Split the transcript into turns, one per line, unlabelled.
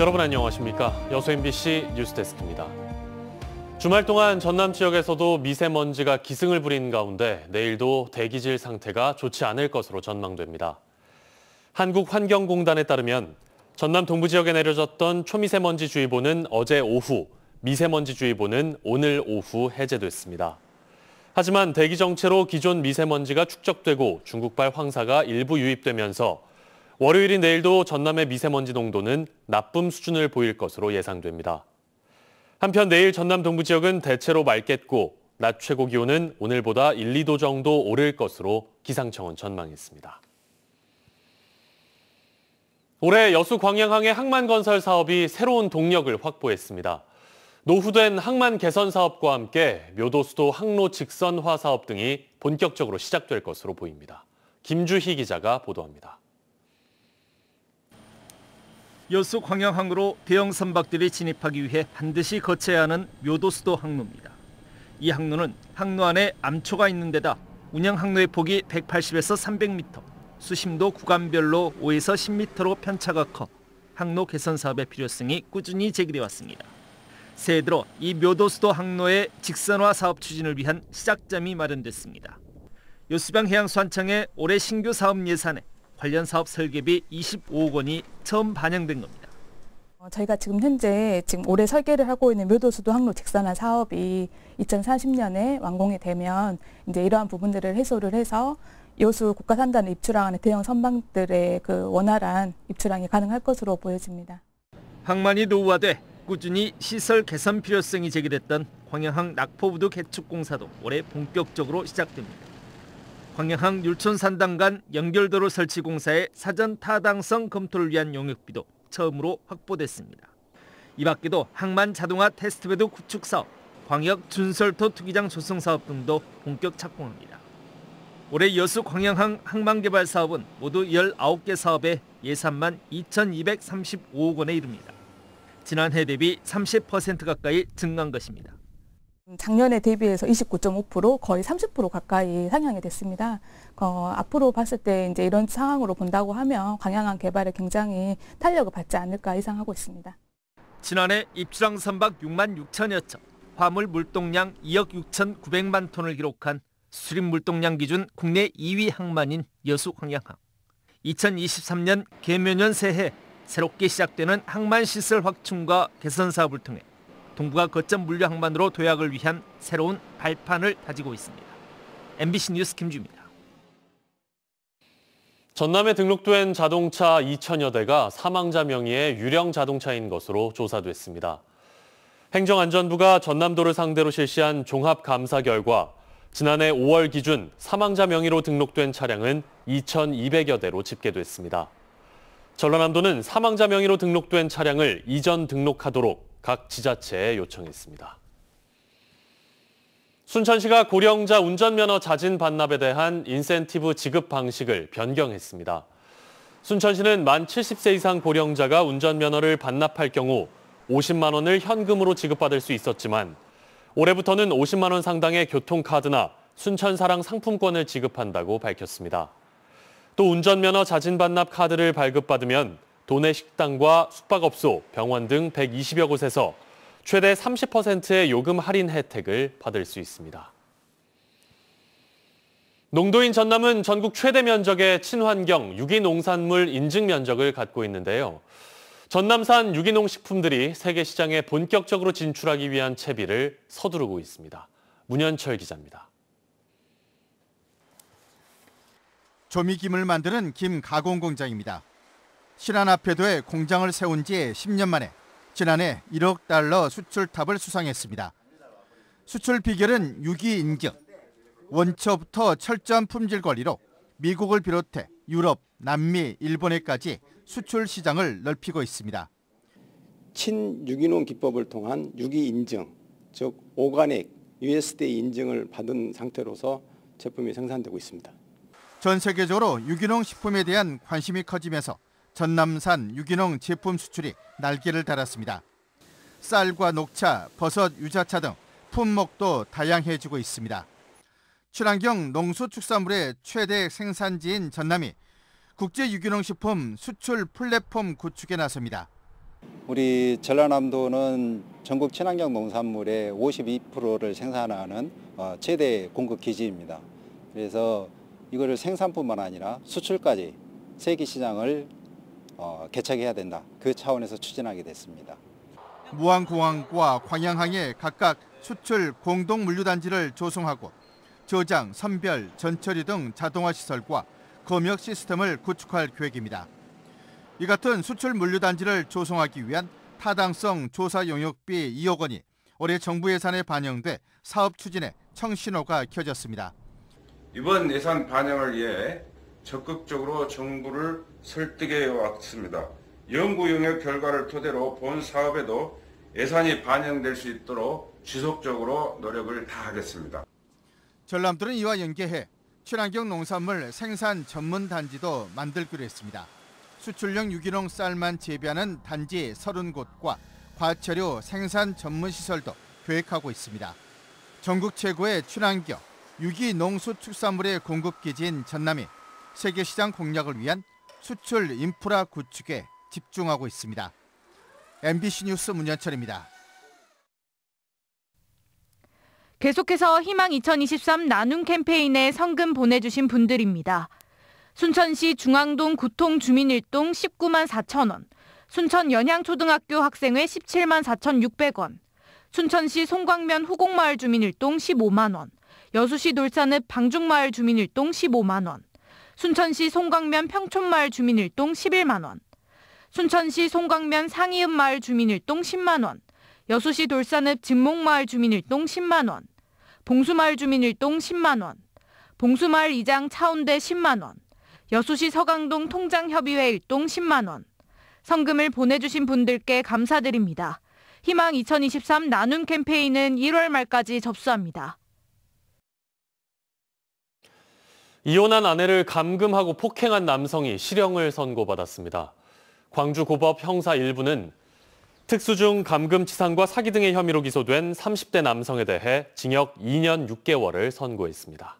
여러분 안녕하십니까? 여수 MBC 뉴스데스크입니다. 주말 동안 전남 지역에서도 미세먼지가 기승을 부린 가운데 내일도 대기질 상태가 좋지 않을 것으로 전망됩니다. 한국환경공단에 따르면 전남 동부 지역에 내려졌던 초미세먼지 주의보는 어제 오후, 미세먼지 주의보는 오늘 오후 해제됐습니다. 하지만 대기 정체로 기존 미세먼지가 축적되고 중국발 황사가 일부 유입되면서 월요일인 내일도 전남의 미세먼지 농도는 나쁨 수준을 보일 것으로 예상됩니다. 한편 내일 전남 동부 지역은 대체로 맑겠고 낮 최고 기온은 오늘보다 1, 2도 정도 오를 것으로 기상청은 전망했습니다. 올해 여수 광양항의 항만 건설 사업이 새로운 동력을 확보했습니다. 노후된 항만 개선 사업과 함께 묘도수도 항로 직선화 사업 등이 본격적으로 시작될 것으로 보입니다. 김주희 기자가 보도합니다. 여수
광양항으로 대형 선박들이 진입하기 위해 반드시 거쳐야 하는 묘도수도 항로입니다. 이 항로는 항로 안에 암초가 있는 데다 운영 항로의 폭이 180에서 300m, 수심도 구간별로 5에서 10m로 편차가 커 항로 개선 사업의 필요성이 꾸준히 제기돼 왔습니다. 새해 들어 이 묘도수도 항로의 직선화 사업 추진을 위한 시작점이 마련됐습니다. 요수병 해양수산청의 올해 신규 사업 예산에 관련 사업 설계비 25억 원이 처음 반영된 겁니다.
어, 저희가 지금 현재 지금 올해 설계를 하고 있는 묘도수도 항로 직선화 사업이 2040년에 완공이 되면 이제 이러한 부분들을 해소를 해서 요수 국가산단을 입출항하는 대형 선박들의 그 원활한 입출항이 가능할 것으로 보여집니다.
항만이 노후화돼 꾸준히 시설 개선 필요성이 제기됐던 광양항 낙포부두 개축 공사도 올해 본격적으로 시작됩니다. 광양항 율촌산당 간 연결도로 설치 공사의 사전 타당성 검토를 위한 용역비도 처음으로 확보됐습니다. 이 밖에도 항만 자동화 테스트베드 구축 사업, 광역 준설토 투기장 조성 사업 등도 본격 착공합니다. 올해 여수 광양항 항만개발 사업은 모두 19개 사업에 예산만 2,235억 원에 이릅니다. 지난해 대비 30% 가까이 증가한 것입니다.
음, 작년에 대비해서 29.5% 거의 30% 가까이 상향이 됐습니다. 어, 앞으로 봤을 때 이제 이런 상황으로 본다고 하면 광양항 개발에 굉장히 탄력을 받지 않을까 예상하고 있습니다.
지난해 입수량 선박 6만 6천여 척, 화물 물동량 2억 6천 9백만 톤을 기록한 수입 물동량 기준 국내 2위 항만인 여수 광양항. 2023년 개묘년 새해 새롭게 시작되는 항만 시설 확충과 개선 사업을 통해 동부가 거점 물류 항만으로 도약을 위한 새로운
발판을 다지고 있습니다. MBC 뉴스 김주입니다. 전남에 등록된 자동차 2천여 대가 사망자 명의의 유령 자동차인 것으로 조사됐습니다. 행정안전부가 전남도를 상대로 실시한 종합감사 결과 지난해 5월 기준 사망자 명의로 등록된 차량은 2,200여 대로 집계됐습니다. 전라남도는 사망자 명의로 등록된 차량을 이전 등록하도록 각 지자체에 요청했습니다. 순천시가 고령자 운전면허 자진 반납에 대한 인센티브 지급 방식을 변경했습니다. 순천시는 만 70세 이상 고령자가 운전면허를 반납할 경우 50만 원을 현금으로 지급받을 수 있었지만 올해부터는 50만 원 상당의 교통카드나 순천사랑 상품권을 지급한다고 밝혔습니다. 또 운전면허 자진 반납 카드를 발급받으면 도내 식당과 숙박업소, 병원 등 120여 곳에서 최대 30%의 요금 할인 혜택을 받을 수 있습니다. 농도인 전남은 전국 최대 면적의 친환경 유기농산물 인증 면적을 갖고 있는데요. 전남산 유기농 식품들이 세계 시장에 본격적으로 진출하기 위한 채비를 서두르고 있습니다. 문현철 기자입니다.
조미김을 만드는 김 가공 공장입니다. 신한 앞에 도에 공장을 세운 지 10년 만에 지난해 1억 달러 수출탑을 수상했습니다. 수출 비결은 유기인증, 원초부터 철저한 품질 관리로 미국을 비롯해 유럽, 남미, 일본에까지 수출 시장을 넓히고 있습니다. 친유기농 기법을 통한 유기인증, 즉 오가닉 USDA 인증을 받은 상태로서 제품이 생산되고 있습니다. 전 세계적으로 유기농 식품에 대한 관심이 커지면서 전남산 유기농 제품 수출이 날개를 달았습니다. 쌀과 녹차, 버섯, 유자차 등 품목도 다양해지고 있습니다. 친환경 농수축산물의 최대 생산지인 전남이 국제 유기농 식품 수출 플랫폼 구축에 나섭니다. 우리 전라남도는 전국 친환경 농산물의 52%를 생산하는 어, 최대 공급 기지입니다. 그래서 이거를 생산뿐만 아니라 수출까지 세계 시장을 어, 개척해야 된다. 그 차원에서 추진하게 됐습니다. 무안공항과 광양항에 각각 수출 공동 물류단지를 조성하고 저장, 선별, 전처리 등 자동화 시설과 검역 시스템을 구축할 계획입니다. 이 같은 수출 물류단지를 조성하기 위한 타당성 조사 용역비 2억 원이 올해 정부 예산에 반영돼 사업 추진에 청신호가 켜졌습니다.
이번 예산 반영을 위해 적극적으로 정부를 설득해 왔습니다. 연구 영역 결과를 토대로 본 사업에도 예산이 반영될 수 있도록 지속적으로 노력을 다하겠습니다.
전람들은 이와 연계해 친환경 농산물 생산 전문 단지도 만들기로 했습니다. 수출용 유기농 쌀만 재배하는 단지 30곳과 과체료 생산 전문 시설도 계획하고 있습니다. 전국 최고의 친환경 유기농수 축산물의 공급기지인 전남이 세계시장 공략을 위한 수출 인프라 구축에 집중하고 있습니다. MBC 뉴스 문현철입니다.
계속해서 희망 2023 나눔 캠페인에 성금 보내주신 분들입니다. 순천시 중앙동 구통 주민 일동 19만 4천 원, 순천 연향초등학교 학생회 17만 4 6 0원 순천시 송광면 후곡마을 주민 일동 15만 원, 여수시 놀산읍 방중마을 주민 일동 15만 원, 순천시 송강면 평촌마을 주민 일동 11만 원, 순천시 송강면 상이읍 마을 주민 일동 10만 원, 여수시 돌산읍 진목마을 주민 일동 10만 원, 봉수마을 주민 일동 10만 원, 봉수마을 이장 차운대 10만 원, 여수시 서강동 통장협의회 일동 10만 원. 성금을 보내주신 분들께 감사드립니다. 희망 2023 나눔 캠페인은 1월 말까지 접수합니다.
이혼한 아내를 감금하고 폭행한 남성이 실형을 선고받았습니다. 광주고법 형사 1부는 특수중 감금치상과 사기 등의 혐의로 기소된 30대 남성에 대해 징역 2년 6개월을 선고했습니다.